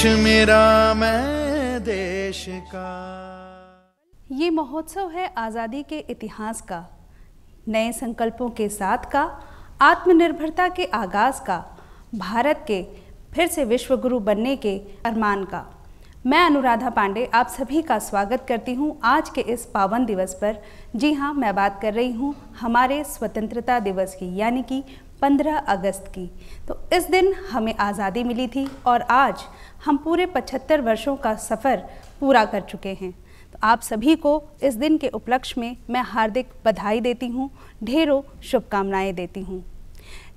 देश मेरा मैं देश का ये महोत्सव है आज़ादी के इतिहास का नए संकल्पों के साथ का आत्मनिर्भरता के आगाज़ का भारत के फिर से विश्वगुरु बनने के अरमान का मैं अनुराधा पांडे आप सभी का स्वागत करती हूं आज के इस पावन दिवस पर जी हां मैं बात कर रही हूं हमारे स्वतंत्रता दिवस की यानी कि 15 अगस्त की तो इस दिन हमें आज़ादी मिली थी और आज हम पूरे 75 वर्षों का सफ़र पूरा कर चुके हैं तो आप सभी को इस दिन के उपलक्ष्य में मैं हार्दिक बधाई देती हूँ ढेरों शुभकामनाएँ देती हूँ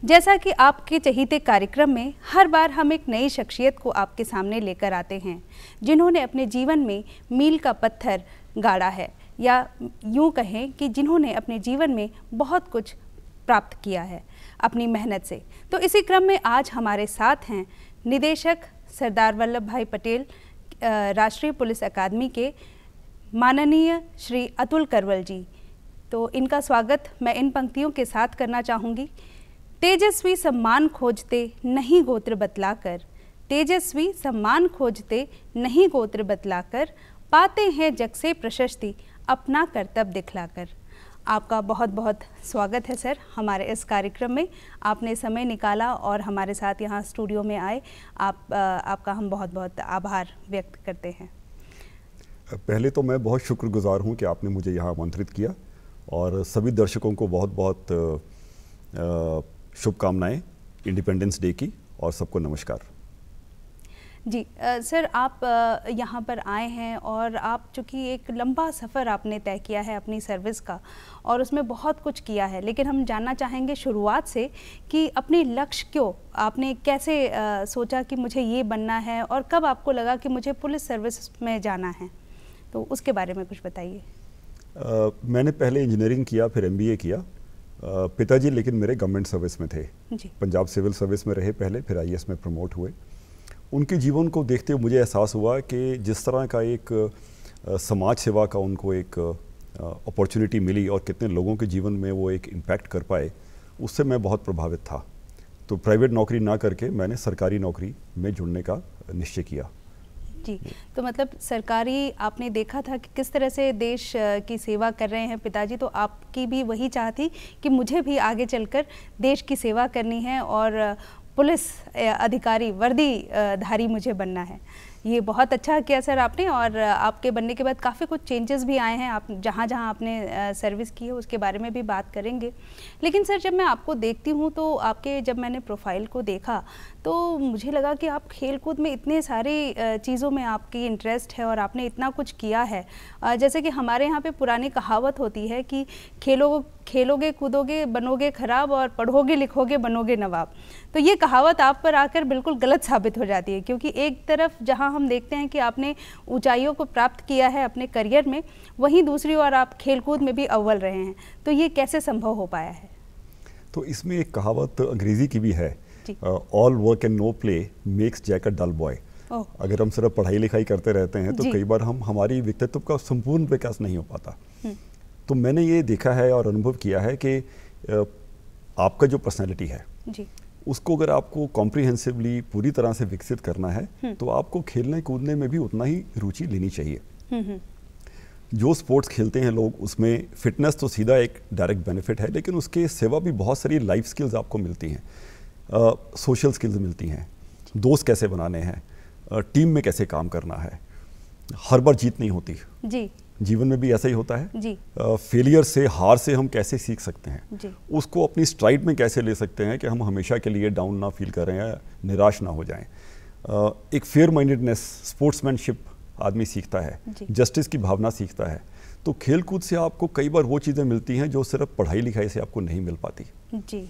जैसा कि आपके चहीते कार्यक्रम में हर बार हम एक नई शख्सियत को आपके सामने लेकर आते हैं जिन्होंने अपने जीवन में मील का पत्थर गाड़ा है या यूं कहें कि जिन्होंने अपने जीवन में बहुत कुछ प्राप्त किया है अपनी मेहनत से तो इसी क्रम में आज हमारे साथ हैं निदेशक सरदार वल्लभ भाई पटेल राष्ट्रीय पुलिस अकादमी के माननीय श्री अतुल करवल जी तो इनका स्वागत मैं इन पंक्तियों के साथ करना चाहूँगी तेजस्वी सम्मान खोजते नहीं गोत्र बतला कर तेजस्वी सम्मान खोजते नहीं गोत्र बतला कर पाते हैं जग से प्रशस्ति अपना कर्तव्य दिखलाकर आपका बहुत बहुत स्वागत है सर हमारे इस कार्यक्रम में आपने समय निकाला और हमारे साथ यहाँ स्टूडियो में आए आप आपका हम बहुत बहुत आभार व्यक्त करते हैं पहले तो मैं बहुत शुक्रगुजार हूँ कि आपने मुझे यहाँ आमंत्रित किया और सभी दर्शकों को बहुत बहुत शुभकामनाएँ इंडिपेंडेंस डे की और सबको नमस्कार जी आ, सर आप यहाँ पर आए हैं और आप चूँकि एक लंबा सफ़र आपने तय किया है अपनी सर्विस का और उसमें बहुत कुछ किया है लेकिन हम जानना चाहेंगे शुरुआत से कि अपने लक्ष्य क्यों आपने कैसे आ, सोचा कि मुझे ये बनना है और कब आपको लगा कि मुझे पुलिस सर्विस में जाना है तो उसके बारे में कुछ बताइए मैंने पहले इंजीनियरिंग किया फिर एम किया पिताजी लेकिन मेरे गवर्नमेंट सर्विस में थे पंजाब सिविल सर्विस में रहे पहले फिर आई में प्रमोट हुए उनके जीवन को देखते हुए मुझे एहसास हुआ कि जिस तरह का एक समाज सेवा का उनको एक अपॉर्चुनिटी मिली और कितने लोगों के जीवन में वो एक इम्पैक्ट कर पाए उससे मैं बहुत प्रभावित था तो प्राइवेट नौकरी ना करके मैंने सरकारी नौकरी में जुड़ने का निश्चय किया जी तो मतलब सरकारी आपने देखा था कि किस तरह से देश की सेवा कर रहे हैं पिताजी तो आपकी भी वही चाह थी कि मुझे भी आगे चलकर देश की सेवा करनी है और पुलिस अधिकारी वर्दीधारी मुझे बनना है ये बहुत अच्छा किया सर आपने और आपके बनने के बाद काफ़ी कुछ चेंजेस भी आए हैं आप जहाँ जहाँ आपने सर्विस की है उसके बारे में भी बात करेंगे लेकिन सर जब मैं आपको देखती हूँ तो आपके जब मैंने प्रोफाइल को देखा तो मुझे लगा कि आप खेलकूद में इतने सारी चीज़ों में आपकी इंटरेस्ट है और आपने इतना कुछ किया है जैसे कि हमारे यहाँ पे पुरानी कहावत होती है कि खेलो खेलोगे कूदोगे बनोगे खराब और पढ़ोगे लिखोगे बनोगे नवाब तो ये कहावत आप पर आकर बिल्कुल गलत साबित हो जाती है क्योंकि एक तरफ जहाँ हम देखते हैं कि आपने ऊंचाइयों को प्राप्त किया है अपने करियर में वहीं दूसरी ओर आप खेलकूद में भी अव्वल रहे हैं तो ये कैसे संभव हो पाया है तो इसमें एक कहावत अंग्रेजी की भी है all work and no play makes Jack a dull boy अगर हम सिर्फ पढ़ाई लिखाई करते रहते हैं तो कई बार हम हमारी व्यक्तित्व का संपूर्ण विकास नहीं हो पाता हम्म। तो मैंने ये देखा है और अनुभव किया है कि आपका जो पर्सनैलिटी है जी। उसको अगर आपको कॉम्प्रिहेंसिवली पूरी तरह से विकसित करना है हम्म। तो आपको खेलने कूदने में भी उतना ही रुचि लेनी चाहिए हम्म, हम्म। जो स्पोर्ट्स खेलते हैं लोग उसमें फिटनेस तो सीधा एक डायरेक्ट बेनिफिट है लेकिन उसके सिवा भी बहुत सारी लाइफ स्किल्स आपको मिलती हैं सोशल स्किल्स मिलती हैं दोस्त कैसे बनाने हैं टीम में कैसे काम करना है हर बार जीत नहीं होती जी जीवन में भी ऐसा ही होता है फेलियर से हार से हम कैसे सीख सकते हैं जी। उसको अपनी स्ट्राइड में कैसे ले सकते हैं कि हम हमेशा के लिए डाउन ना फील करें या निराश ना हो जाएं एक फेयर माइंडेडनेस स्पोर्ट्समैनशिप आदमी सीखता है जस्टिस की भावना सीखता है तो खेलकूद से आपको कई बार वो चीज़ें मिलती हैं जो सिर्फ पढ़ाई लिखाई से आपको नहीं मिल पाती जी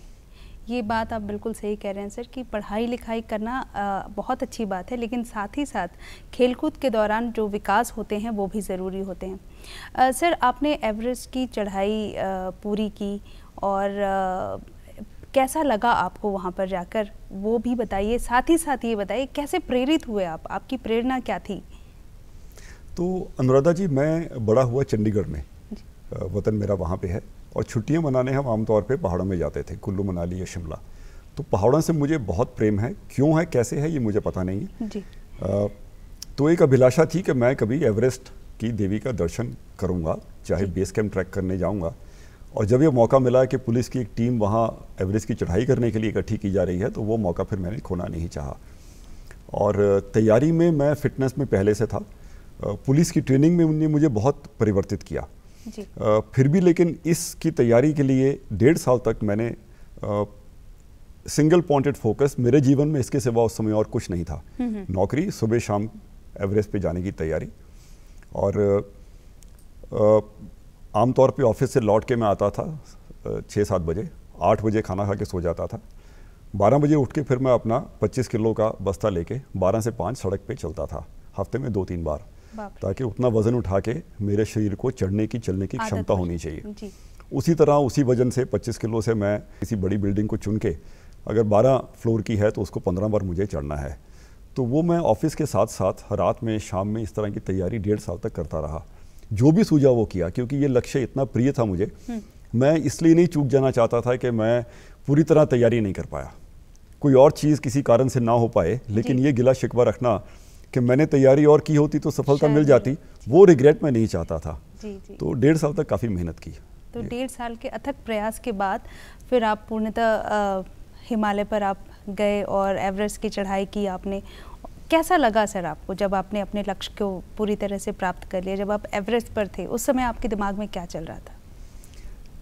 ये बात आप बिल्कुल सही कह रहे हैं सर कि पढ़ाई लिखाई करना बहुत अच्छी बात है लेकिन साथ ही साथ खेलकूद के दौरान जो विकास होते हैं वो भी ज़रूरी होते हैं सर आपने एवरेस्ट की चढ़ाई पूरी की और कैसा लगा आपको वहाँ पर जाकर वो भी बताइए साथ ही साथ ये बताइए कैसे प्रेरित हुए आप आपकी प्रेरणा क्या थी तो अनुराधा जी मैं बड़ा हुआ चंडीगढ़ में वतन मेरा वहाँ पे है और छुट्टियाँ मनाने हम आमतौर पर पहाड़ों में जाते थे कुल्लू मनाली या शिमला तो पहाड़ों से मुझे बहुत प्रेम है क्यों है कैसे है ये मुझे पता नहीं है जी। आ, तो एक अभिलाषा थी कि मैं कभी एवरेस्ट की देवी का दर्शन करूँगा चाहे बेस कैंप ट्रैक करने जाऊँगा और जब ये मौका मिला कि पुलिस की एक टीम वहाँ एवरेस्ट की चढ़ाई करने के लिए इकट्ठी की जा रही है तो वो मौका फिर मैंने खोना नहीं चाहा और तैयारी में मैं फ़िटनेस में पहले से था पुलिस की ट्रेनिंग में उनने मुझे बहुत परिवर्तित किया आ, फिर भी लेकिन इसकी तैयारी के लिए डेढ़ साल तक मैंने आ, सिंगल पॉइंटेड फोकस मेरे जीवन में इसके सिवा उस समय और कुछ नहीं था हम्म, हम्म। नौकरी सुबह शाम एवरेस्ट पे जाने की तैयारी और आमतौर पे ऑफिस से लौट के मैं आता था छः सात बजे आठ बजे खाना खा के सो जाता था बारह बजे उठ के फिर मैं अपना पच्चीस किलो का बस्ता लेके बारह से पाँच सड़क पे चलता था हफ्ते में दो तीन बार ताकि उतना वजन उठा के मेरे शरीर को चढ़ने की चलने की क्षमता होनी चाहिए उसी तरह उसी वजन से 25 किलो से मैं किसी बड़ी बिल्डिंग को चुन के अगर 12 फ्लोर की है तो उसको 15 बार मुझे चढ़ना है तो वो मैं ऑफिस के साथ साथ रात में शाम में इस तरह की तैयारी डेढ़ साल तक करता रहा जो भी सूझा वो किया क्योंकि ये लक्ष्य इतना प्रिय था मुझे हम्म। मैं इसलिए नहीं चूक जाना चाहता था कि मैं पूरी तरह तैयारी नहीं कर पाया कोई और चीज़ किसी कारण से ना हो पाए लेकिन ये गिला शिकवा रखना कि मैंने तैयारी और की होती तो सफलता मिल जाती वो रिग्रेट मैं नहीं चाहता था जी, जी। तो डेढ़ साल तक काफ़ी मेहनत की तो डेढ़ साल के अथक प्रयास के बाद फिर आप पूर्णतः हिमालय पर आप गए और एवरेस्ट की चढ़ाई की आपने कैसा लगा सर आपको जब आपने अपने लक्ष्य को पूरी तरह से प्राप्त कर लिया जब आप एवरेस्ट पर थे उस समय आपके दिमाग में क्या चल रहा था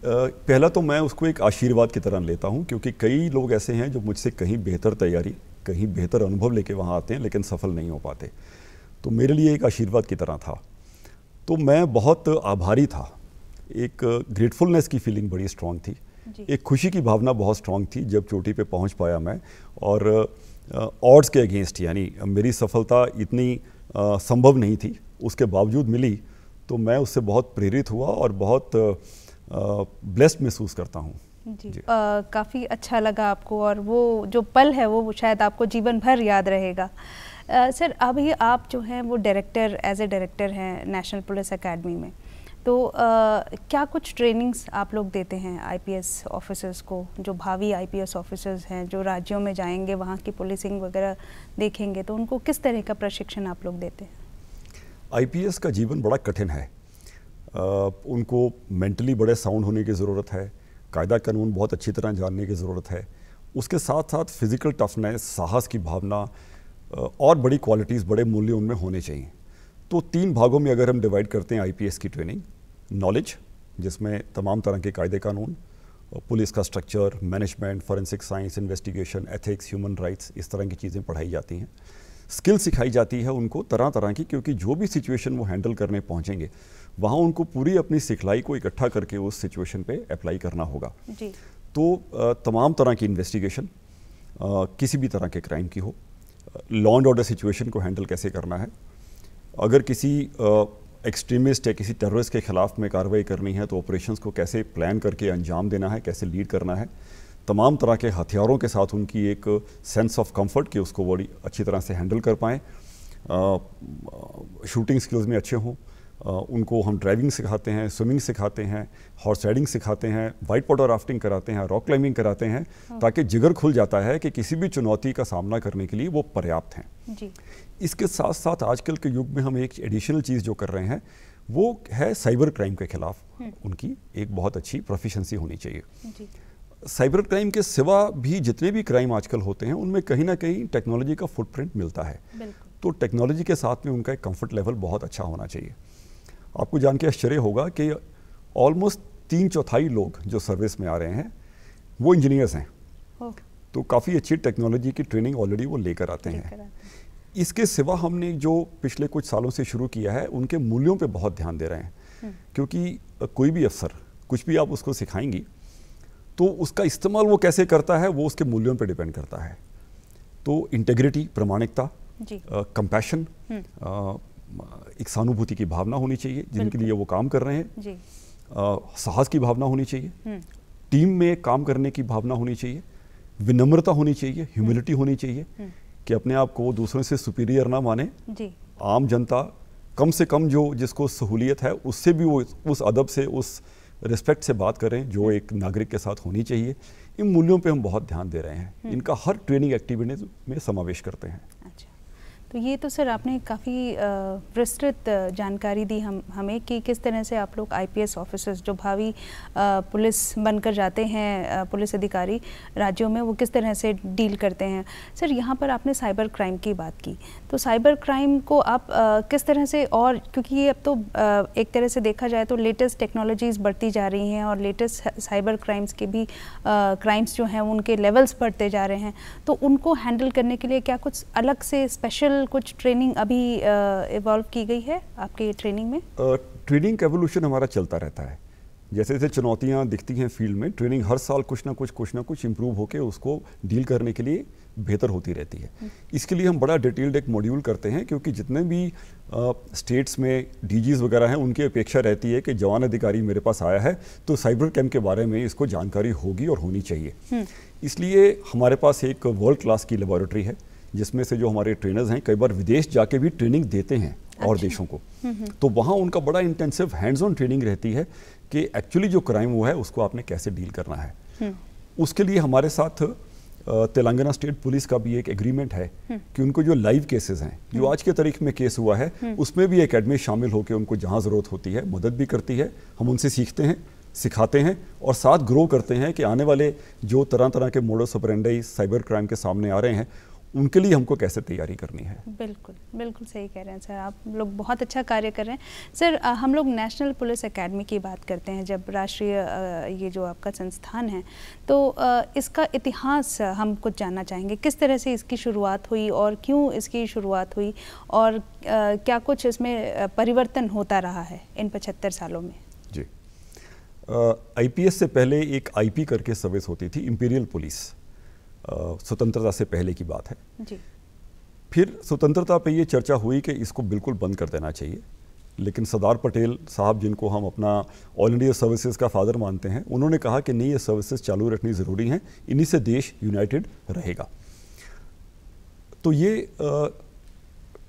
पहला तो मैं उसको एक आशीर्वाद की तरह लेता हूँ क्योंकि कई लोग ऐसे हैं जो मुझसे कहीं बेहतर तैयारी कहीं बेहतर अनुभव लेके वहाँ आते हैं लेकिन सफल नहीं हो पाते तो मेरे लिए एक आशीर्वाद की तरह था तो मैं बहुत आभारी था एक ग्रेटफुलनेस की फीलिंग बड़ी स्ट्रांग थी एक खुशी की भावना बहुत स्ट्रांग थी जब चोटी पे पहुंच पाया मैं और ऑर्ड्स के अगेंस्ट यानी मेरी सफलता इतनी आ, संभव नहीं थी उसके बावजूद मिली तो मैं उससे बहुत प्रेरित हुआ और बहुत ब्लेस्ड महसूस करता हूँ जी। आ, काफ़ी अच्छा लगा आपको और वो जो पल है वो शायद आपको जीवन भर याद रहेगा आ, सर अभी आप जो हैं वो डायरेक्टर एज ए डायरेक्टर हैं नेशनल पुलिस एकेडमी में तो आ, क्या कुछ ट्रेनिंग्स आप लोग देते हैं आईपीएस ऑफिसर्स को जो भावी आईपीएस ऑफिसर्स हैं जो राज्यों में जाएंगे वहाँ की पुलिसिंग वगैरह देखेंगे तो उनको किस तरह का प्रशिक्षण आप लोग देते हैं आई का जीवन बड़ा कठिन है आ, उनको मेंटली बड़े साउंड होने की ज़रूरत है कायदा कानून बहुत अच्छी तरह जानने की ज़रूरत है उसके साथ साथ फिज़िकल टफनेस साहस की भावना और बड़ी क्वालिटीज़ बड़े मूल्य उनमें होने चाहिए तो तीन भागों में अगर हम डिवाइड करते हैं आईपीएस की ट्रेनिंग नॉलेज जिसमें तमाम तरह के कायदे कानून पुलिस का structure management forensic science investigation ethics human rights इस तरह की चीज़ें पढ़ाई जाती हैं स्किल सिखाई जाती है उनको तरह तरह की क्योंकि जो भी सिचुएशन वो हैंडल करने पहुँचेंगे वहाँ उनको पूरी अपनी सिखलाई को इकट्ठा करके उस सिचुएशन पे अप्लाई करना होगा जी। तो तमाम तरह की इन्वेस्टिगेशन किसी भी तरह के क्राइम की हो लॉ एंड ऑर्डर सिचुएशन को हैंडल कैसे करना है अगर किसी एक्सट्रीमिस्ट या किसी टेररिस्ट के ख़िलाफ़ में कार्रवाई करनी है तो ऑपरेशंस को कैसे प्लान करके अंजाम देना है कैसे लीड करना है तमाम तरह के हथियारों के साथ उनकी एक सेंस ऑफ कंफर्ट कि उसको बड़ी अच्छी तरह से हैंडल कर पाएँ शूटिंग स्किल्स में अच्छे हों उनको हम ड्राइविंग सिखाते हैं स्विमिंग सिखाते हैं हॉर्स राइडिंग सिखाते हैं वाइट वाटर राफ्टिंग कराते हैं रॉक क्लाइंबिंग कराते हैं हाँ। ताकि जिगर खुल जाता है कि किसी भी चुनौती का सामना करने के लिए वो पर्याप्त हैं जी। इसके साथ साथ आजकल के युग में हम एक एडिशनल चीज़ जो कर रहे हैं वो है साइबर क्राइम के खिलाफ हम्म। उनकी एक बहुत अच्छी प्रोफिशंसी होनी चाहिए साइबर क्राइम के सिवा भी जितने भी क्राइम आजकल होते हैं उनमें कहीं ना कहीं टेक्नोलॉजी का फुटप्रिंट मिलता है तो टेक्नोलॉजी के साथ में उनका एक कम्फर्ट लेवल बहुत अच्छा होना चाहिए आपको जान के आश्चर्य होगा कि ऑलमोस्ट तीन चौथाई लोग जो सर्विस में आ रहे हैं वो इंजीनियर्स हैं तो काफ़ी अच्छी टेक्नोलॉजी की ट्रेनिंग ऑलरेडी वो लेकर आते हैं इसके सिवा हमने जो पिछले कुछ सालों से शुरू किया है उनके मूल्यों पे बहुत ध्यान दे रहे हैं हम्म। क्योंकि कोई भी अफसर कुछ भी आप उसको सिखाएंगी तो उसका इस्तेमाल वो कैसे करता है वो उसके मूल्यों पर डिपेंड करता है तो इंटेग्रिटी प्रमाणिकता कंपैशन एक सहानुभूति की भावना होनी चाहिए जिनके लिए वो काम कर रहे हैं साहस की भावना होनी चाहिए हम्म। टीम में काम करने की भावना होनी चाहिए विनम्रता होनी चाहिए ह्यूमिलिटी होनी चाहिए हम्म। कि अपने आप को दूसरों से सुपीरियर ना माने आम जनता कम से कम जो जिसको सहूलियत है उससे भी वो उस अदब से उस रिस्पेक्ट से बात करें जो हम्म। एक नागरिक के साथ होनी चाहिए इन मूल्यों पे हम बहुत ध्यान दे रहे हैं हम्म। इनका हर ट्रेनिंग एक्टिविटीज में समावेश करते हैं अच्छा तो ये तो सर आपने काफ़ी विस्तृत जानकारी दी हम हमें कि किस तरह से आप लोग आईपीएस ऑफिसर्स जो भावी पुलिस बनकर जाते हैं पुलिस अधिकारी राज्यों में वो किस तरह से डील करते हैं सर यहाँ पर आपने साइबर क्राइम की बात की तो साइबर क्राइम को आप किस तरह से और क्योंकि ये अब तो एक तरह से देखा जाए तो लेटेस्ट टेक्नोलॉजीज़ बढ़ती जा रही हैं और लेटेस्ट साइबर क्राइम्स के भी क्राइम्स जो हैं उनके लेवल्स बढ़ते जा रहे हैं तो उनको हैंडल करने के लिए क्या कुछ अलग से स्पेशल कुछ ट्रेनिंग अभी इवॉल्व की गई है आपके ट्रेनिंग में ट्रेनिंग का एवोल्यूशन हमारा चलता रहता है जैसे जैसे चुनौतियाँ दिखती हैं फील्ड में ट्रेनिंग हर साल कुछ ना कुछ कुछ ना कुछ इम्प्रूव होकर उसको डील करने के लिए बेहतर होती रहती है हम्म। इसके लिए हम बड़ा डिटेल्ड एक मॉड्यूल करते हैं क्योंकि जितने भी आ, स्टेट्स में डीजीज वगैरह हैं उनकी अपेक्षा रहती है कि जवान अधिकारी मेरे पास आया है तो साइबर कैम्प के बारे में इसको जानकारी होगी और होनी चाहिए हम्म। इसलिए हमारे पास एक वर्ल्ड क्लास की लेबॉरेटरी है जिसमें से जो हमारे ट्रेनर्स हैं कई बार विदेश जाके भी ट्रेनिंग देते हैं और अच्छा। देशों को हम्म, हम्म। तो वहाँ उनका बड़ा इंटेंसिव हैंड्स ऑन ट्रेनिंग रहती है कि एक्चुअली जो क्राइम हुआ है उसको आपने कैसे डील करना है हम्म। उसके लिए हमारे साथ तेलंगाना स्टेट पुलिस का भी एक एग्रीमेंट है कि उनको जो लाइव केसेस हैं जो आज के तारीख में केस हुआ है उसमें भी एकेडमी शामिल होकर उनको जहाँ ज़रूरत होती है मदद भी करती है हम उनसे सीखते हैं सिखाते हैं और साथ ग्रो करते हैं कि आने वाले जो तरह तरह के मोडस ऑपरेंडाई साइबर क्राइम के सामने आ रहे हैं उनके लिए हमको कैसे तैयारी करनी है बिल्कुल बिल्कुल सही कह रहे हैं सर आप लोग बहुत अच्छा कार्य कर रहे हैं सर हम लोग नेशनल पुलिस एकेडमी की बात करते हैं जब राष्ट्रीय ये जो आपका संस्थान है तो इसका इतिहास हम कुछ जानना चाहेंगे किस तरह से इसकी शुरुआत हुई और क्यों इसकी शुरुआत हुई और क्या कुछ इसमें परिवर्तन होता रहा है इन पचहत्तर सालों में जी आई से पहले एक आई करके सर्विस होती थी इम्पीरियल पुलिस स्वतंत्रता से पहले की बात है जी। फिर स्वतंत्रता पे ये चर्चा हुई कि इसको बिल्कुल बंद कर देना चाहिए लेकिन सरदार पटेल साहब जिनको हम अपना ऑल इंडिया सर्विसेज का फादर मानते हैं उन्होंने कहा कि नहीं ये सर्विसेज चालू रखनी ज़रूरी हैं इन्हीं से देश यूनाइटेड रहेगा तो ये आ,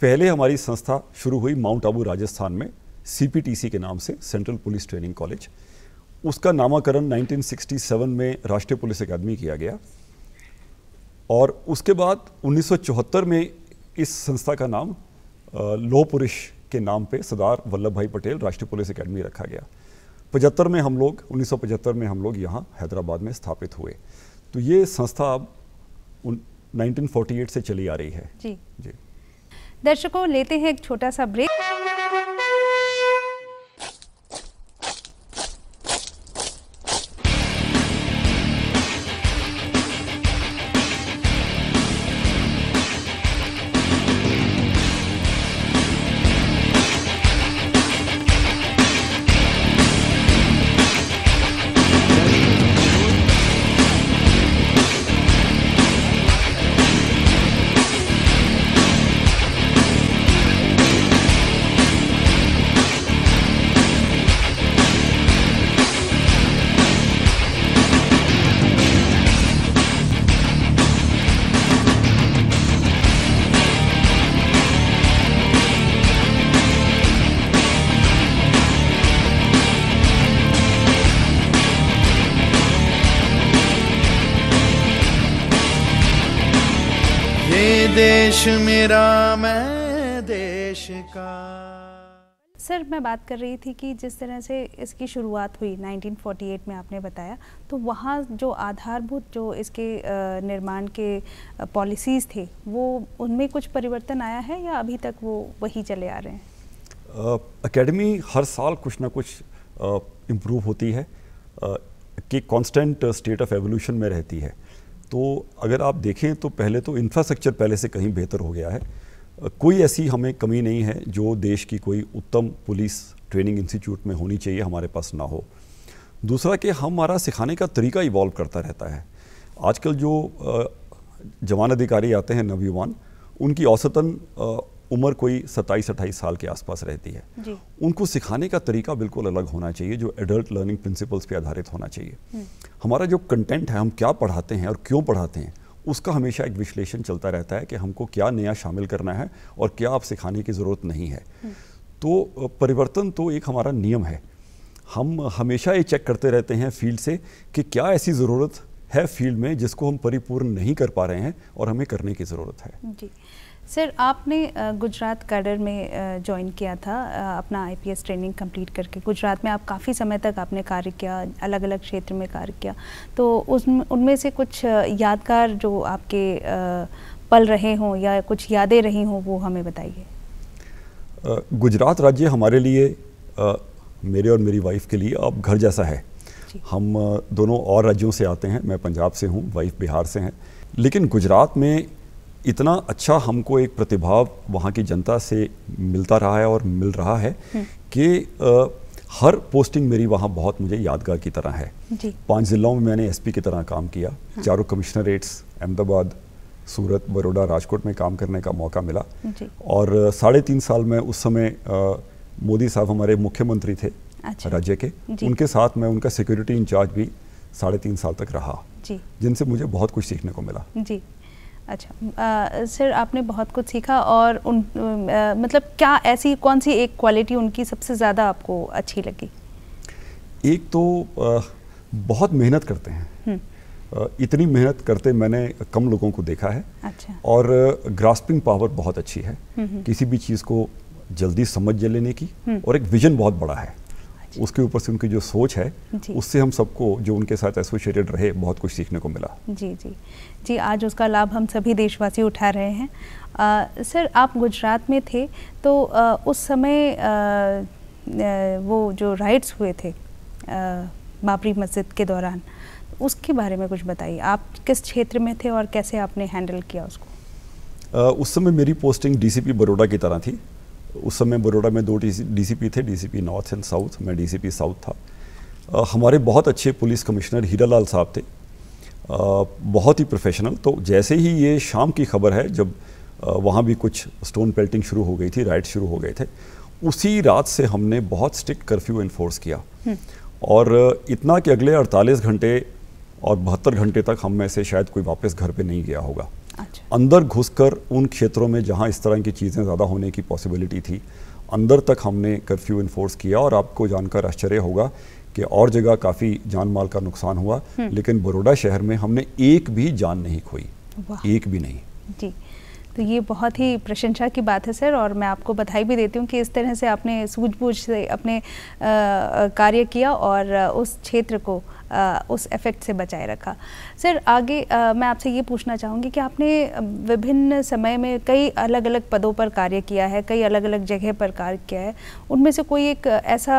पहले हमारी संस्था शुरू हुई माउंट आबू राजस्थान में सी के नाम से सेंट्रल पुलिस ट्रेनिंग कॉलेज उसका नामाकरण 1967 में राष्ट्रीय पुलिस अकादमी किया गया और उसके बाद 1974 में इस संस्था का नाम लोह पुरुष के नाम पे सरदार वल्लभ भाई पटेल राष्ट्रीय पुलिस एकेडमी रखा गया पचहत्तर में हम लोग उन्नीस में हम लोग यहाँ हैदराबाद में स्थापित हुए तो ये संस्था अब 1948 से चली आ रही है जी जी दर्शकों लेते हैं एक छोटा सा ब्रेक देश मेरा मैं देश का सर मैं बात कर रही थी कि जिस तरह से इसकी शुरुआत हुई 1948 में आपने बताया तो वहाँ जो आधारभूत जो इसके निर्माण के पॉलिसीज़ थे वो उनमें कुछ परिवर्तन आया है या अभी तक वो वही चले आ रहे हैं एकेडमी हर साल कुछ ना कुछ इम्प्रूव होती है कि कांस्टेंट स्टेट ऑफ एवोल्यूशन में रहती है तो अगर आप देखें तो पहले तो इंफ्रास्ट्रक्चर पहले से कहीं बेहतर हो गया है कोई ऐसी हमें कमी नहीं है जो देश की कोई उत्तम पुलिस ट्रेनिंग इंस्टीट्यूट में होनी चाहिए हमारे पास ना हो दूसरा कि हमारा सिखाने का तरीका इवॉल्व करता रहता है आजकल जो जवान अधिकारी आते हैं नवयुवान उनकी औसतन उम्र कोई सत्ताईस अट्ठाईस साल के आसपास रहती है उनको सिखाने का तरीका बिल्कुल अलग होना चाहिए जो एडल्ट लर्निंग प्रिंसिपल्स पे आधारित होना चाहिए हम्म। हमारा जो कंटेंट है हम क्या पढ़ाते हैं और क्यों पढ़ाते हैं उसका हमेशा एक विश्लेषण चलता रहता है कि हमको क्या नया शामिल करना है और क्या आप सिखाने की ज़रूरत नहीं है हम्म। तो परिवर्तन तो एक हमारा नियम है हम हमेशा ये चेक करते रहते हैं फील्ड से कि क्या ऐसी ज़रूरत है फील्ड में जिसको हम परिपूर्ण नहीं कर पा रहे हैं और हमें करने की ज़रूरत है जी सर आपने गुजरात कैडर में ज्वाइन किया था अपना आईपीएस ट्रेनिंग कंप्लीट करके गुजरात में आप काफ़ी समय तक आपने कार्य किया अलग अलग क्षेत्र में कार्य किया तो उस उनमें से कुछ यादगार जो आपके पल रहे हों या कुछ यादें रही हों वो हमें बताइए गुजरात राज्य हमारे लिए मेरे और मेरी वाइफ के लिए अब घर जैसा है हम दोनों और राज्यों से आते हैं मैं पंजाब से हूँ वाइफ बिहार से हैं लेकिन गुजरात में इतना अच्छा हमको एक प्रतिभाव वहाँ की जनता से मिलता रहा है और मिल रहा है हम्म। कि हर पोस्टिंग मेरी वहाँ बहुत मुझे यादगार की तरह है पांच ज़िलों में मैंने एसपी की तरह काम किया हाँ। चारों कमिश्नरेट्स अहमदाबाद सूरत बड़ोड़ा राजकोट में काम करने का मौका मिला और साढ़े तीन साल में उस समय मोदी साहब हमारे मुख्यमंत्री थे अच्छा। राज्य के उनके साथ मैं उनका सिक्योरिटी इंचार्ज भी साढ़े तीन साल तक रहा जिनसे मुझे बहुत कुछ सीखने को मिला जी अच्छा सर आपने बहुत कुछ सीखा और उन आ, मतलब क्या ऐसी कौन सी एक क्वालिटी उनकी सबसे ज़्यादा आपको अच्छी लगी एक तो आ, बहुत मेहनत करते हैं आ, हम्म। इतनी मेहनत करते मैंने कम लोगों को देखा है अच्छा। और ग्रास्पिंग पावर बहुत अच्छी है हम्म, हम्म। किसी भी चीज़ को जल्दी समझ लेने की और एक विजन बहुत बड़ा है उसके ऊपर से उनकी जो सोच है उससे हम सबको जो उनके साथ एसोसिएटेड रहे बहुत कुछ सीखने को मिला जी जी जी आज उसका लाभ हम सभी देशवासी उठा रहे हैं आ, सर आप गुजरात में थे तो आ, उस समय आ, वो जो राइट्स हुए थे बाबरी मस्जिद के दौरान उसके बारे में कुछ बताइए आप किस क्षेत्र में थे और कैसे आपने हैंडल किया उसको आ, उस समय मेरी पोस्टिंग डीसीपी बड़ोडा की तरह थी उस समय बड़ोड़ा में दो डीसीपी थे डीसीपी नॉर्थ एंड साउथ मैं डीसीपी साउथ था आ, हमारे बहुत अच्छे पुलिस कमिश्नर हीरालाल साहब थे आ, बहुत ही प्रोफेशनल तो जैसे ही ये शाम की खबर है जब वहाँ भी कुछ स्टोन पेल्टिंग शुरू हो गई थी राइड शुरू हो गए थे उसी रात से हमने बहुत स्ट्रिक्ट कर्फ्यू इन्फोर्स किया हम्म। और इतना कि अगले 48 घंटे और बहत्तर घंटे तक हम में से शायद कोई वापस घर पे नहीं गया होगा अच्छा। अंदर घुसकर उन क्षेत्रों में जहाँ इस तरह की चीज़ें ज़्यादा होने की पॉसिबिलिटी थी अंदर तक हमने कर्फ्यू इन्फोर्स किया और आपको जानकर आश्चर्य होगा कि और जगह काफ़ी जान माल का नुकसान हुआ हम्म। लेकिन बड़ोडा शहर में हमने एक भी जान नहीं खोई एक भी नहीं जी तो ये बहुत ही प्रशंसा की बात है सर और मैं आपको बधाई भी देती हूँ कि इस तरह से आपने सूझबूझ से अपने कार्य किया और उस क्षेत्र को उस इफ़ेक्ट से बचाए रखा सर आगे आ, मैं आपसे ये पूछना चाहूँगी कि आपने विभिन्न समय में कई अलग अलग पदों पर कार्य किया है कई अलग अलग जगह पर कार्य किया है उनमें से कोई एक ऐसा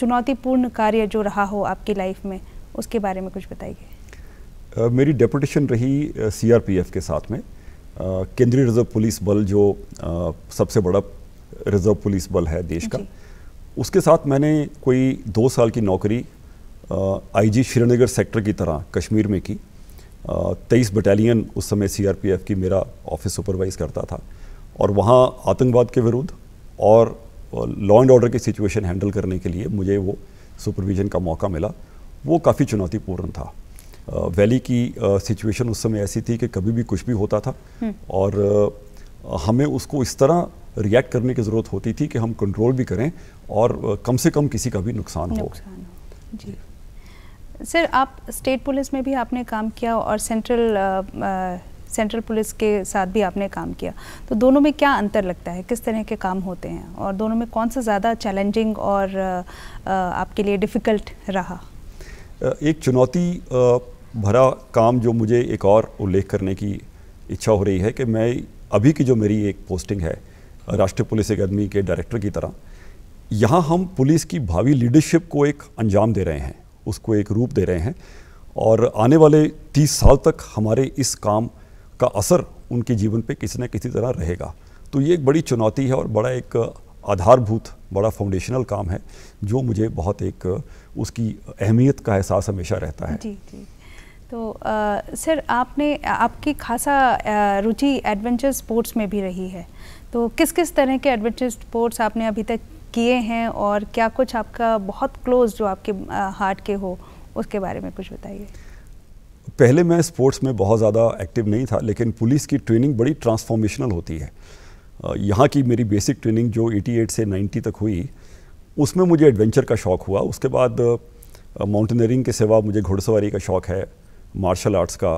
चुनौतीपूर्ण कार्य जो रहा हो आपकी लाइफ में उसके बारे में कुछ बताइए मेरी डेपुटेशन रही सी के साथ में केंद्रीय रिजर्व पुलिस बल जो आ, सबसे बड़ा रिजर्व पुलिस बल है देश का उसके साथ मैंने कोई दो साल की नौकरी आईजी श्रीनगर सेक्टर की तरह कश्मीर में की तेईस बटालियन उस समय सीआरपीएफ की मेरा ऑफिस सुपरवाइज करता था और वहाँ आतंकवाद के विरुद्ध और लॉ एंड ऑर्डर की सिचुएशन हैंडल करने के लिए मुझे वो सुपरविजन का मौका मिला वो काफ़ी चुनौतीपूर्ण था वैली की सिचुएशन उस समय ऐसी थी कि कभी भी कुछ भी होता था हम्म। और हमें उसको इस तरह रिएक्ट करने की ज़रूरत होती थी कि हम कंट्रोल भी करें और कम से कम किसी का भी नुकसान, नुकसान हो, हो। जी। सर आप स्टेट पुलिस में भी आपने काम किया और सेंट्रल सेंट्रल पुलिस के साथ भी आपने काम किया तो दोनों में क्या अंतर लगता है किस तरह के काम होते हैं और दोनों में कौन सा ज़्यादा चैलेंजिंग और आ, आपके लिए डिफ़िकल्ट रहा एक चुनौती भरा काम जो मुझे एक और उल्लेख करने की इच्छा हो रही है कि मैं अभी की जो मेरी एक पोस्टिंग है राष्ट्रीय पुलिस अकेदमी के डायरेक्टर की तरह यहाँ हम पुलिस की भावी लीडरशिप को एक अंजाम दे रहे हैं उसको एक रूप दे रहे हैं और आने वाले तीस साल तक हमारे इस काम का असर उनके जीवन पे किसी न किसी तरह रहेगा तो ये एक बड़ी चुनौती है और बड़ा एक आधारभूत बड़ा फाउंडेशनल काम है जो मुझे बहुत एक उसकी अहमियत का एहसास हमेशा रहता है जी जी तो आ, सर आपने आपकी खासा रुचि एडवेंचर स्पोर्ट्स में भी रही है तो किस किस तरह के एडवेंचर स्पोर्ट्स आपने अभी तक किए हैं और क्या कुछ आपका बहुत क्लोज जो आपके हार्ट के हो उसके बारे में कुछ बताइए पहले मैं स्पोर्ट्स में बहुत ज़्यादा एक्टिव नहीं था लेकिन पुलिस की ट्रेनिंग बड़ी ट्रांसफॉर्मेशनल होती है यहाँ की मेरी बेसिक ट्रेनिंग जो 88 से 90 तक हुई उसमें मुझे एडवेंचर का शौक़ हुआ उसके बाद माउंटेनियरिंग के सिवा मुझे घुड़सवारी का शौक़ है मार्शल आर्ट्स का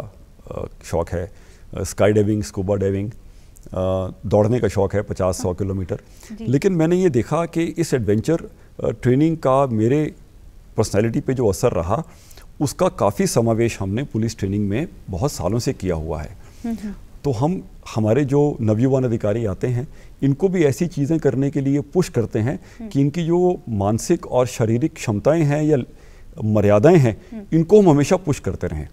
शौक़ है स्काई डाइविंग स्कूबा डाइविंग दौड़ने का शौक़ है पचास सौ हाँ। किलोमीटर लेकिन मैंने ये देखा कि इस एडवेंचर ट्रेनिंग का मेरे पर्सनैलिटी पर जो असर रहा उसका काफ़ी समावेश हमने पुलिस ट्रेनिंग में बहुत सालों से किया हुआ है हम्म, हम्म। तो हम हमारे जो नवयुवान अधिकारी आते हैं इनको भी ऐसी चीज़ें करने के लिए पुश करते हैं हम्म। कि इनकी जो मानसिक और शारीरिक क्षमताएं हैं या मर्यादाएं हैं इनको हम हमेशा पुश करते रहें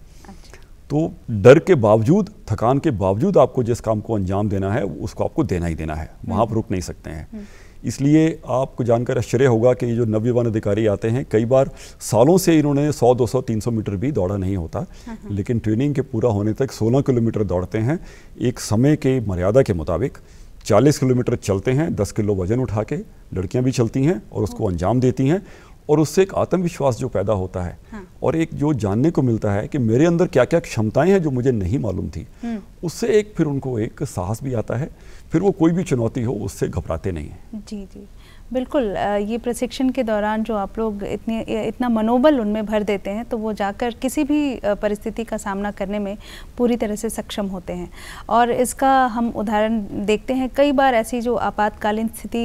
तो डर के बावजूद थकान के बावजूद आपको जिस काम को अंजाम देना है उसको आपको देना ही देना है वहाँ आप हम्म। रुक नहीं सकते हैं हम्म। इसलिए आपको जानकर आश्चर्य होगा कि ये जो नवयुवान अधिकारी आते हैं कई बार सालों से इन्होंने 100, 200, 300 मीटर भी दौड़ा नहीं होता हाँ, हाँ। लेकिन ट्रेनिंग के पूरा होने तक 16 किलोमीटर दौड़ते हैं एक समय के मर्यादा के मुताबिक 40 किलोमीटर चलते हैं 10 किलो वजन उठा के लड़कियाँ भी चलती हैं और उसको अंजाम देती हैं और उससे एक आत्मविश्वास जो पैदा होता है हाँ। और एक जो जानने को मिलता है कि मेरे अंदर क्या क्या क्षमताएं हैं जो मुझे नहीं मालूम थी हम्म। उससे एक फिर उनको एक साहस भी आता है फिर वो कोई भी चुनौती हो उससे घबराते नहीं हैं जी जी बिल्कुल ये प्रशिक्षण के दौरान जो आप लोग इतने इतना मनोबल उनमें भर देते हैं तो वो जाकर किसी भी परिस्थिति का सामना करने में पूरी तरह से सक्षम होते हैं और इसका हम उदाहरण देखते हैं कई बार ऐसी जो आपातकालीन स्थिति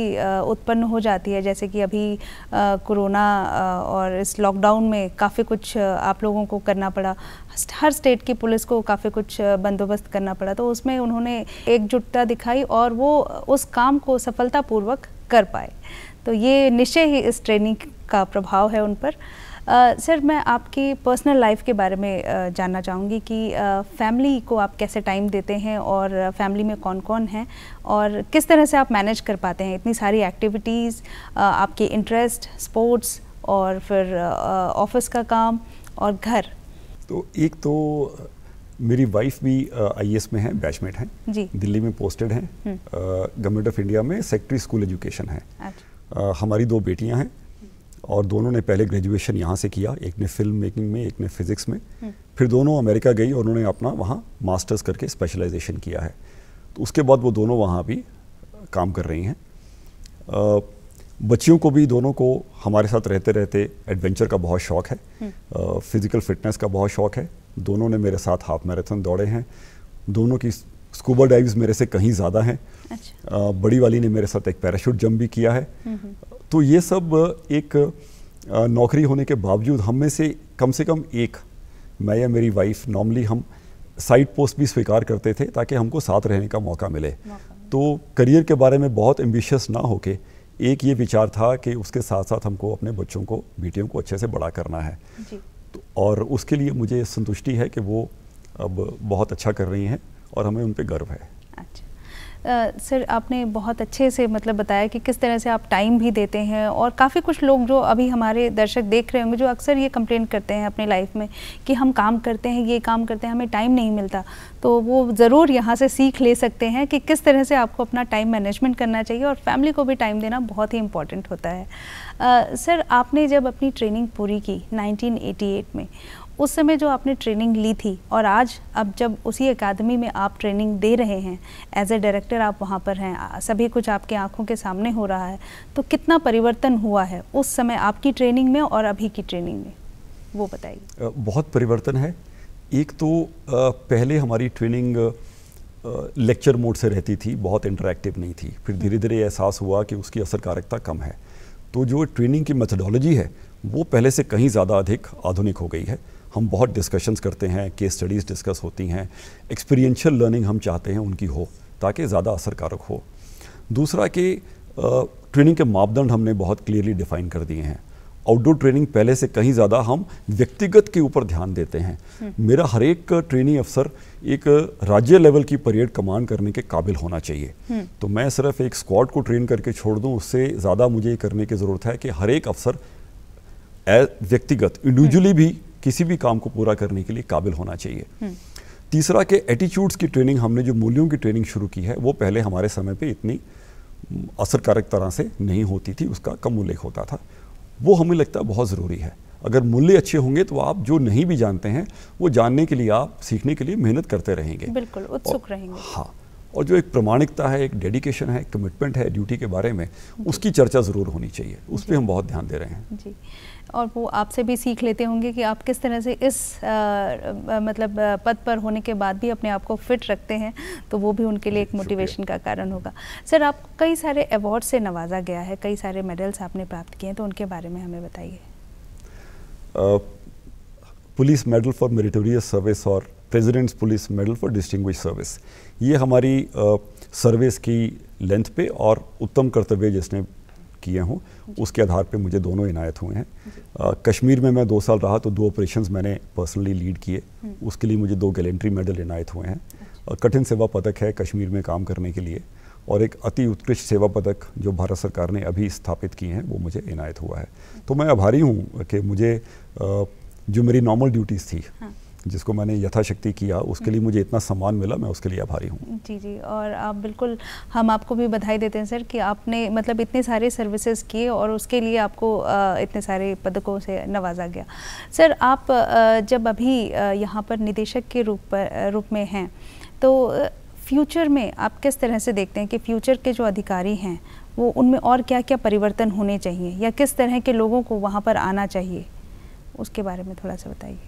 उत्पन्न हो जाती है जैसे कि अभी कोरोना और इस लॉकडाउन में काफ़ी कुछ आप लोगों को करना पड़ा हर स्टेट की पुलिस को काफ़ी कुछ बंदोबस्त करना पड़ा तो उसमें उन्होंने एकजुटता दिखाई और वो उस काम को सफलतापूर्वक कर पाए तो ये निश्चय ही इस ट्रेनिंग का प्रभाव है उन पर आ, सर मैं आपकी पर्सनल लाइफ के बारे में जानना चाहूँगी कि आ, फैमिली को आप कैसे टाइम देते हैं और फैमिली में कौन कौन है और किस तरह से आप मैनेज कर पाते हैं इतनी सारी एक्टिविटीज़ आपके इंटरेस्ट स्पोर्ट्स और फिर ऑफिस का काम और घर तो एक तो मेरी वाइफ भी आईएएस में है बैचमेट हैं दिल्ली में पोस्टेड हैं गवर्नमेंट ऑफ इंडिया में सेक्रेटरी स्कूल एजुकेशन है आ, अच्छा। हमारी दो बेटियां हैं और दोनों ने पहले ग्रेजुएशन यहाँ से किया एक ने फिल्म मेकिंग में एक ने फिज़िक्स में हम्म। फिर दोनों अमेरिका गई और उन्होंने अपना वहाँ मास्टर्स करके स्पेशलाइजेशन किया है तो उसके बाद वो दोनों वहाँ भी काम कर रही हैं बच्चियों को भी दोनों को हमारे साथ रहते रहते एडवेंचर का बहुत शौक़ है फिज़िकल हम्म। फिटनेस का बहुत शौक़ है दोनों ने मेरे साथ हाफ मैराथन दौड़े हैं दोनों की स्कूबा डाइव्स मेरे से कहीं ज़्यादा हैं अच्छा। आ, बड़ी वाली ने मेरे साथ एक पैराशूट जंप भी किया है हम्म, हम्म। तो ये सब एक नौकरी होने के बावजूद हम में से कम से कम एक मैं या मेरी वाइफ नॉर्मली हम साइड पोस्ट भी स्वीकार करते थे ताकि हमको साथ रहने का मौका मिले तो करियर के बारे में बहुत एम्बिशियस ना होके एक ये विचार था कि उसके साथ साथ हमको अपने बच्चों को बेटियों को अच्छे से बड़ा करना है तो और उसके लिए मुझे संतुष्टि है कि वो अब बहुत अच्छा कर रही हैं और हमें उन पर गर्व है अच्छा सर uh, आपने बहुत अच्छे से मतलब बताया कि किस तरह से आप टाइम भी देते हैं और काफ़ी कुछ लोग जो अभी हमारे दर्शक देख रहे होंगे जो अक्सर ये कंप्लेंट करते हैं अपने लाइफ में कि हम काम करते हैं ये काम करते हैं हमें टाइम नहीं मिलता तो वो ज़रूर यहाँ से सीख ले सकते हैं कि किस तरह से आपको अपना टाइम मैनेजमेंट करना चाहिए और फैमिली को भी टाइम देना बहुत ही इंपॉर्टेंट होता है सर आपने जब अपनी ट्रेनिंग पूरी की 1988 में उस समय जो आपने ट्रेनिंग ली थी और आज अब जब उसी अकादमी में आप ट्रेनिंग दे रहे हैं एज ए डायरेक्टर आप वहाँ पर हैं सभी कुछ आपके आंखों के सामने हो रहा है तो कितना परिवर्तन हुआ है उस समय आपकी ट्रेनिंग में और अभी की ट्रेनिंग में वो बताइए बहुत परिवर्तन है एक तो पहले हमारी ट्रेनिंग लेक्चर मोड से रहती थी बहुत इंटरेक्टिव नहीं थी फिर धीरे धीरे एहसास हुआ कि उसकी असरकारकता कम है तो जो ट्रेनिंग की मेथडोलॉजी है वो पहले से कहीं ज़्यादा अधिक आधुनिक हो गई है हम बहुत डिस्कशंस करते हैं केस स्टडीज़ डिस्कस होती हैं एक्सपीरियंशियल लर्निंग हम चाहते हैं उनकी हो ताकि ज़्यादा असरकारक हो दूसरा कि ट्रेनिंग के मापदंड हमने बहुत क्लियरली डिफ़ाइन कर दिए हैं आउटडोर ट्रेनिंग पहले से कहीं ज़्यादा हम व्यक्तिगत के ऊपर ध्यान देते हैं मेरा हर एक ट्रेनिंग अफसर एक राज्य लेवल की परेड कमांड करने के काबिल होना चाहिए तो मैं सिर्फ एक स्क्वाड को ट्रेन करके छोड़ दूँ उससे ज़्यादा मुझे ये करने की ज़रूरत है कि हर एक अफसर व्यक्तिगत इंडिविजुअली भी किसी भी काम को पूरा करने के लिए काबिल होना चाहिए तीसरा कि एटीट्यूड्स की ट्रेनिंग हमने जो मूल्यों की ट्रेनिंग शुरू की है वो पहले हमारे समय पे इतनी असरकारक तरह से नहीं होती थी उसका कम उल्लेख होता था वो हमें लगता है बहुत ज़रूरी है अगर मूल्य अच्छे होंगे तो आप जो नहीं भी जानते हैं वो जानने के लिए आप सीखने के लिए मेहनत करते रहेंगे बिल्कुल उत्सुक रहेंगे हाँ और जो एक प्रमाणिकता है एक डेडिकेशन है एक कमिटमेंट है ड्यूटी के बारे में उसकी चर्चा ज़रूर होनी चाहिए उस पर हम बहुत ध्यान दे रहे हैं जी और वो आपसे भी सीख लेते होंगे कि आप किस तरह से इस आ, मतलब पद पर होने के बाद भी अपने आप को फिट रखते हैं तो वो भी उनके लिए एक मोटिवेशन का कारण होगा सर आप कई सारे अवार्ड से नवाजा गया है कई सारे मेडल्स आपने प्राप्त किए हैं तो उनके बारे में हमें बताइए police medal for meritorious service और president's police medal for distinguished service ये हमारी सर्विस की लेंथ पे और उत्तम कर्तव्य जिसने किए हों उसके आधार पे मुझे दोनों इनायत हुए हैं आ, कश्मीर में मैं दो साल रहा तो दो ऑपरेशंस मैंने पर्सनली लीड किए हम्म। उसके लिए मुझे दो गैलेंट्री मेडल इनायत हुए हैं अच्छा। कठिन सेवा पदक है कश्मीर में काम करने के लिए और एक अति उत्कृष्ट सेवा पदक जो भारत सरकार ने अभी स्थापित किए हैं वो मुझे इनायत हुआ है तो मैं आभारी हूँ कि मुझे जो मेरी नॉर्मल ड्यूटीज़ थी हाँ। जिसको मैंने यथाशक्ति किया उसके लिए हम्म। मुझे इतना सम्मान मिला मैं उसके लिए आभारी हूँ जी जी और आप बिल्कुल हम आपको भी बधाई देते हैं सर कि आपने मतलब इतने सारे सर्विसेज किए और उसके लिए आपको इतने सारे पदकों से नवाजा गया सर आप जब अभी यहाँ पर निदेशक के रूप पर रूप में हैं तो फ्यूचर में आप किस तरह से देखते हैं कि फ्यूचर के जो अधिकारी हैं वो उनमें और क्या क्या परिवर्तन होने चाहिए या किस तरह के लोगों को वहाँ पर आना चाहिए उसके बारे में थोड़ा सा बताइए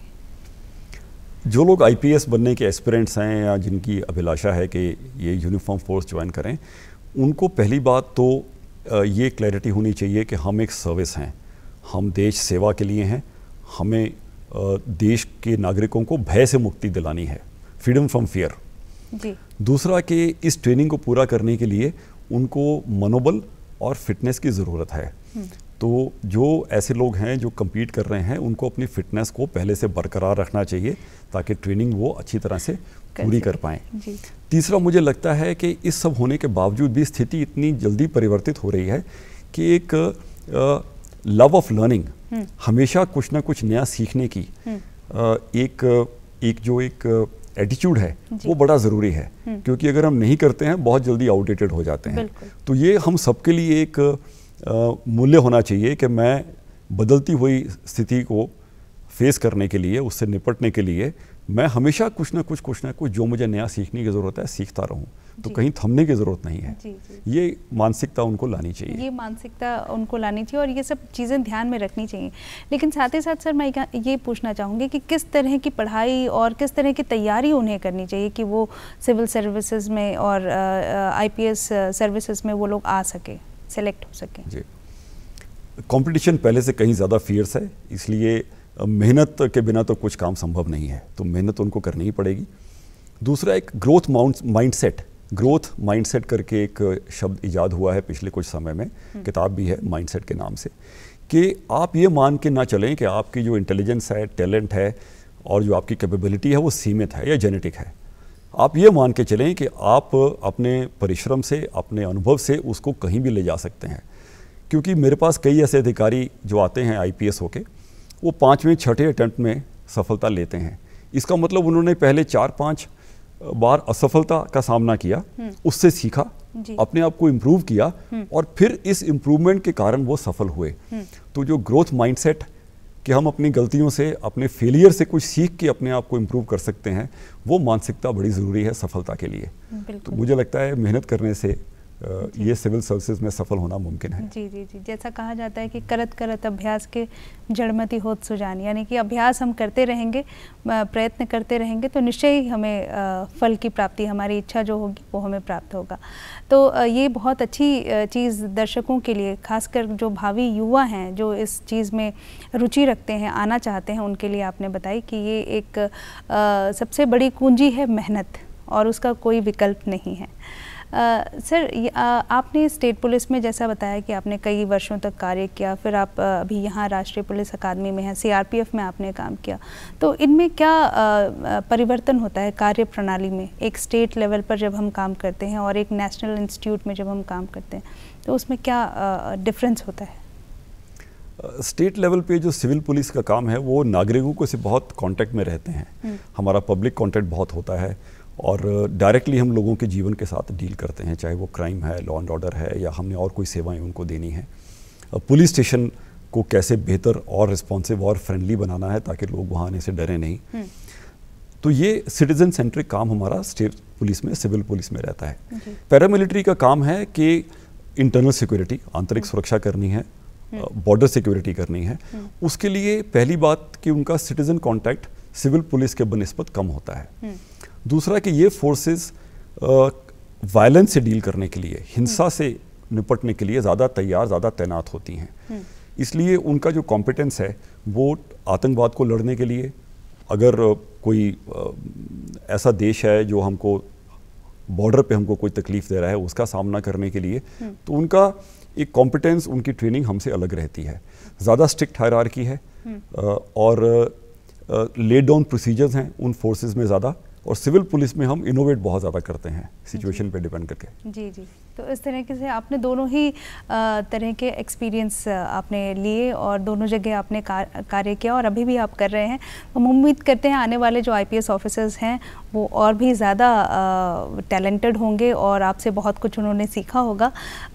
जो लोग आईपीएस बनने के एस्पिरेंट्स हैं या जिनकी अभिलाषा है कि ये यूनिफॉर्म फोर्स ज्वाइन करें उनको पहली बात तो ये क्लैरिटी होनी चाहिए कि हम एक सर्विस हैं हम देश सेवा के लिए हैं हमें देश के नागरिकों को भय से मुक्ति दिलानी है फ्रीडम फ्रॉम फियर दूसरा कि इस ट्रेनिंग को पूरा करने के लिए उनको मनोबल और फिटनेस की ज़रूरत है हम्म। तो जो ऐसे लोग हैं जो कम्पीट कर रहे हैं उनको अपनी फिटनेस को पहले से बरकरार रखना चाहिए ताकि ट्रेनिंग वो अच्छी तरह से पूरी कर पाएँ तीसरा मुझे लगता है कि इस सब होने के बावजूद भी स्थिति इतनी जल्दी परिवर्तित हो रही है कि एक लव ऑफ लर्निंग हमेशा कुछ ना कुछ नया सीखने की हम्म। एक एक जो एक एटीट्यूड है वो बड़ा ज़रूरी है हम्म। क्योंकि अगर हम नहीं करते हैं बहुत जल्दी आउटडेटेड हो जाते हैं तो ये हम सबके लिए एक मूल्य होना चाहिए कि मैं बदलती हुई स्थिति को फेस करने के लिए उससे निपटने के लिए मैं हमेशा कुछ ना कुछ कुछ ना कुछ जो मुझे नया सीखने की ज़रूरत है सीखता रहूँ तो कहीं थमने की ज़रूरत नहीं है जी, जी। ये मानसिकता उनको लानी चाहिए ये मानसिकता उनको लानी चाहिए और ये सब चीज़ें ध्यान में रखनी चाहिए लेकिन साथ ही साथ सर मैं ये पूछना चाहूँगी कि किस तरह की पढ़ाई और किस तरह की तैयारी उन्हें करनी चाहिए कि वो सिविल सर्विसेज में और आई सर्विसेज में वो लोग आ सकें सेलेक्ट हो सके जी कंपटीशन पहले से कहीं ज़्यादा फियर्स है इसलिए मेहनत के बिना तो कुछ काम संभव नहीं है तो मेहनत उनको करनी ही पड़ेगी दूसरा एक ग्रोथ माइंडसेट ग्रोथ माइंडसेट करके एक शब्द ईजाद हुआ है पिछले कुछ समय में हम्म। किताब भी है माइंडसेट के नाम से कि आप ये मान के ना चलें कि आपकी जो इंटेलिजेंस है टैलेंट है और जो आपकी कैपेबिलिटी है वो सीमित है या जेनेटिक है आप ये मान के चलें कि आप अपने परिश्रम से अपने अनुभव से उसको कहीं भी ले जा सकते हैं क्योंकि मेरे पास कई ऐसे अधिकारी जो आते हैं आईपीएस होके वो पाँचवें छठे अटैम्प्ट में सफलता लेते हैं इसका मतलब उन्होंने पहले चार पाँच बार असफलता का सामना किया हम्म। उससे सीखा अपने आप को इम्प्रूव किया हम्म। और फिर इस इम्प्रूवमेंट के कारण वो सफल हुए हम्म। तो जो ग्रोथ माइंडसेट सेट कि हम अपनी गलतियों से अपने फेलियर से कुछ सीख के अपने आप को इम्प्रूव कर सकते हैं वो मानसिकता बड़ी ज़रूरी है सफलता के लिए तो मुझे लगता है मेहनत करने से ये सिविल सर्विसेज में सफल होना मुमकिन है जी जी जी जैसा कहा जाता है कि करत करत अभ्यास के जड़मती होत सुजान यानी कि अभ्यास हम करते रहेंगे प्रयत्न करते रहेंगे तो निश्चय ही हमें फल की प्राप्ति हमारी इच्छा जो होगी वो हमें प्राप्त होगा तो ये बहुत अच्छी चीज़ दर्शकों के लिए खासकर जो भावी युवा हैं जो इस चीज़ में रुचि रखते हैं आना चाहते हैं उनके लिए आपने बताई कि ये एक सबसे बड़ी कुंजी है मेहनत और उसका कोई विकल्प नहीं है सर आपने स्टेट पुलिस में जैसा बताया कि आपने कई वर्षों तक कार्य किया फिर आप अभी यहाँ राष्ट्रीय पुलिस अकादमी में हैं सीआरपीएफ में आपने काम किया तो इनमें क्या परिवर्तन होता है कार्य प्रणाली में एक स्टेट लेवल पर जब हम काम करते हैं और एक नेशनल इंस्टीट्यूट में जब हम काम करते हैं तो उसमें क्या डिफरेंस होता है स्टेट लेवल पे जो सिविल पुलिस का काम है वो नागरिकों को से बहुत कांटेक्ट में रहते हैं हम्म। हमारा पब्लिक कांटेक्ट बहुत होता है और डायरेक्टली हम लोगों के जीवन के साथ डील करते हैं चाहे वो क्राइम है लॉ एंड ऑर्डर है या हमने और कोई सेवाएं उनको देनी है पुलिस स्टेशन को कैसे बेहतर और रिस्पॉन्सिव और फ्रेंडली बनाना है ताकि लोग वहाँ आने से डरे नहीं हम्म। तो ये सिटीजन सेंट्रिक काम हमारा स्टेट पुलिस में सिविल पुलिस में रहता है पैरामिलिट्री का काम है कि इंटरनल सिक्योरिटी आंतरिक हम्म। सुरक्षा करनी है बॉर्डर हम्म। सिक्योरिटी करनी है उसके लिए पहली बात कि उनका सिटीजन कॉन्टैक्ट सिविल पुलिस के बनस्पत कम होता है दूसरा कि ये फोर्सेस वायलेंस से डील करने के लिए हिंसा हम्म। से निपटने के लिए ज़्यादा तैयार ज़्यादा तैनात होती हैं हम्म। इसलिए उनका जो कॉम्पिटेंस है वो आतंकवाद को लड़ने के लिए अगर कोई ऐसा देश है जो हमको बॉर्डर पे हमको कोई तकलीफ दे रहा है उसका सामना करने के लिए हम्म। तो उनका एक कॉम्पिटेंस उनकी ट्रेनिंग हमसे अलग रहती है ज़्यादा स्ट्रिक्ट की है और ले डाउन प्रोसीजर्स हैं उन फोर्सेस में ज़्यादा और सिविल पुलिस में हम इनोवेट बहुत ज़्यादा करते हैं सिचुएशन पे डिपेंड करके जी जी तो इस तरीके से आपने दोनों ही तरह के एक्सपीरियंस आपने लिए और दोनों जगह आपने कार्य किया और अभी भी आप कर रहे हैं तो हम उम्मीद करते हैं आने वाले जो आईपीएस ऑफिसर्स हैं वो और भी ज़्यादा टैलेंटेड होंगे और आपसे बहुत कुछ उन्होंने सीखा होगा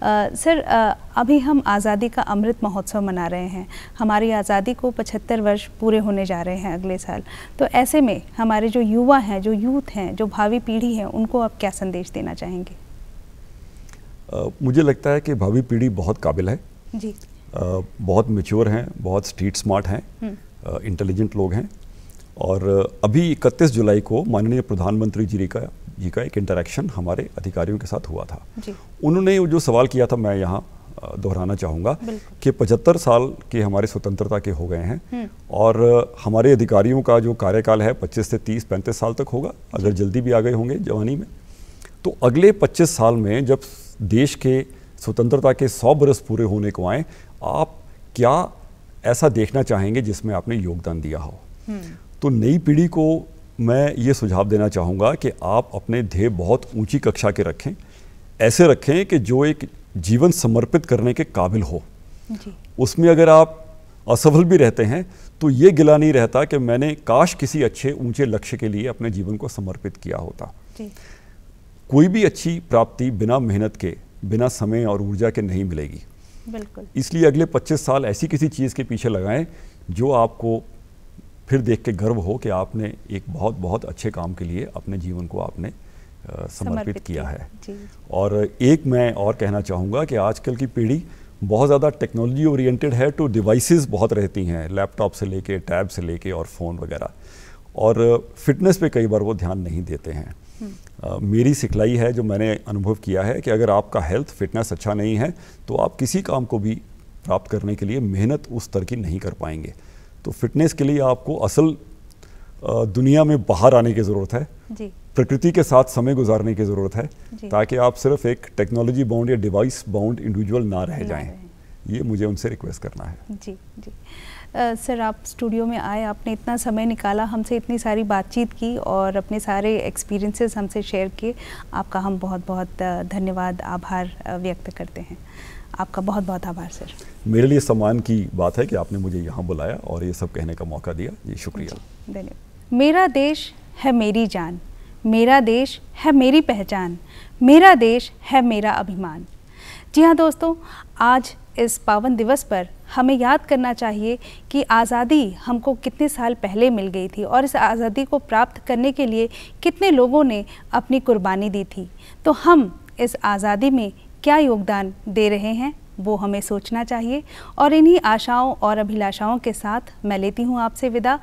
आ, सर आ, अभी हम आज़ादी का अमृत महोत्सव मना रहे हैं हमारी आज़ादी को पचहत्तर वर्ष पूरे होने जा रहे हैं अगले साल तो ऐसे में हमारे जो युवा हैं जो यूथ हैं जो भावी पीढ़ी हैं उनको आप क्या संदेश देना चाहेंगे मुझे लगता है कि भावी पीढ़ी बहुत काबिल है जी बहुत मेच्योर हैं बहुत स्ट्रीट स्मार्ट हैं इंटेलिजेंट हम्म। लोग हैं और अभी 31 जुलाई को माननीय प्रधानमंत्री जी का जी का एक इंटरेक्शन हमारे अधिकारियों के साथ हुआ था उन्होंने जो सवाल किया था मैं यहाँ दोहराना चाहूँगा कि 75 साल के हमारे स्वतंत्रता के हो गए हैं हम्म। और हमारे अधिकारियों का जो कार्यकाल है 25 से 30 35 साल तक होगा अगर जल्दी भी आ गए होंगे जवानी में तो अगले 25 साल में जब देश के स्वतंत्रता के सौ बरस पूरे होने को आए आप क्या ऐसा देखना चाहेंगे जिसमें आपने योगदान दिया हो हम्म। तो नई पीढ़ी को मैं ये सुझाव देना चाहूँगा कि आप अपने ध्येय बहुत ऊंची कक्षा के रखें ऐसे रखें कि जो एक जीवन समर्पित करने के काबिल हो उसमें अगर आप असफल भी रहते हैं तो ये गिला नहीं रहता कि मैंने काश किसी अच्छे ऊंचे लक्ष्य के लिए अपने जीवन को समर्पित किया होता कोई भी अच्छी प्राप्ति बिना मेहनत के बिना समय और ऊर्जा के नहीं मिलेगी बिल्कुल इसलिए अगले 25 साल ऐसी किसी चीज़ के पीछे लगाएं जो आपको फिर देख के गर्व हो कि आपने एक बहुत बहुत अच्छे काम के लिए अपने जीवन को आपने समर्पित किया है और एक मैं और कहना चाहूँगा कि आजकल की पीढ़ी बहुत ज़्यादा टेक्नोलॉजी ओरिएंटेड है तो डिवाइसेस बहुत रहती हैं लैपटॉप से लेके टैब से लेके और फ़ोन वगैरह और फिटनेस पे कई बार वो ध्यान नहीं देते हैं आ, मेरी सिखलाई है जो मैंने अनुभव किया है कि अगर आपका हेल्थ फिटनेस अच्छा नहीं है तो आप किसी काम को भी प्राप्त करने के लिए मेहनत उस तरह की नहीं कर पाएंगे तो फिटनेस के लिए आपको असल दुनिया में बाहर आने की ज़रूरत है प्रकृति के साथ समय गुजारने की ज़रूरत है ताकि आप सिर्फ एक टेक्नोलॉजी बाउंड या डिवाइस बाउंड इंडिविजुअल ना रह जाएं ये मुझे उनसे रिक्वेस्ट करना है जी जी सर आप स्टूडियो में आए आपने इतना समय निकाला हमसे इतनी सारी बातचीत की और अपने सारे एक्सपीरियंसेस हमसे शेयर किए आपका हम बहुत बहुत धन्यवाद आभार व्यक्त करते हैं आपका बहुत बहुत आभार सर मेरे लिए सम्मान की बात है कि आपने मुझे यहाँ बुलाया और ये सब कहने का मौका दिया जी शुक्रिया धन्यवाद मेरा देश है मेरी जान मेरा देश है मेरी पहचान मेरा देश है मेरा अभिमान जी हाँ दोस्तों आज इस पावन दिवस पर हमें याद करना चाहिए कि आज़ादी हमको कितने साल पहले मिल गई थी और इस आज़ादी को प्राप्त करने के लिए कितने लोगों ने अपनी कुर्बानी दी थी तो हम इस आज़ादी में क्या योगदान दे रहे हैं वो हमें सोचना चाहिए और इन्हीं आशाओं और अभिलाषाओं के साथ मैं लेती हूँ आपसे विदा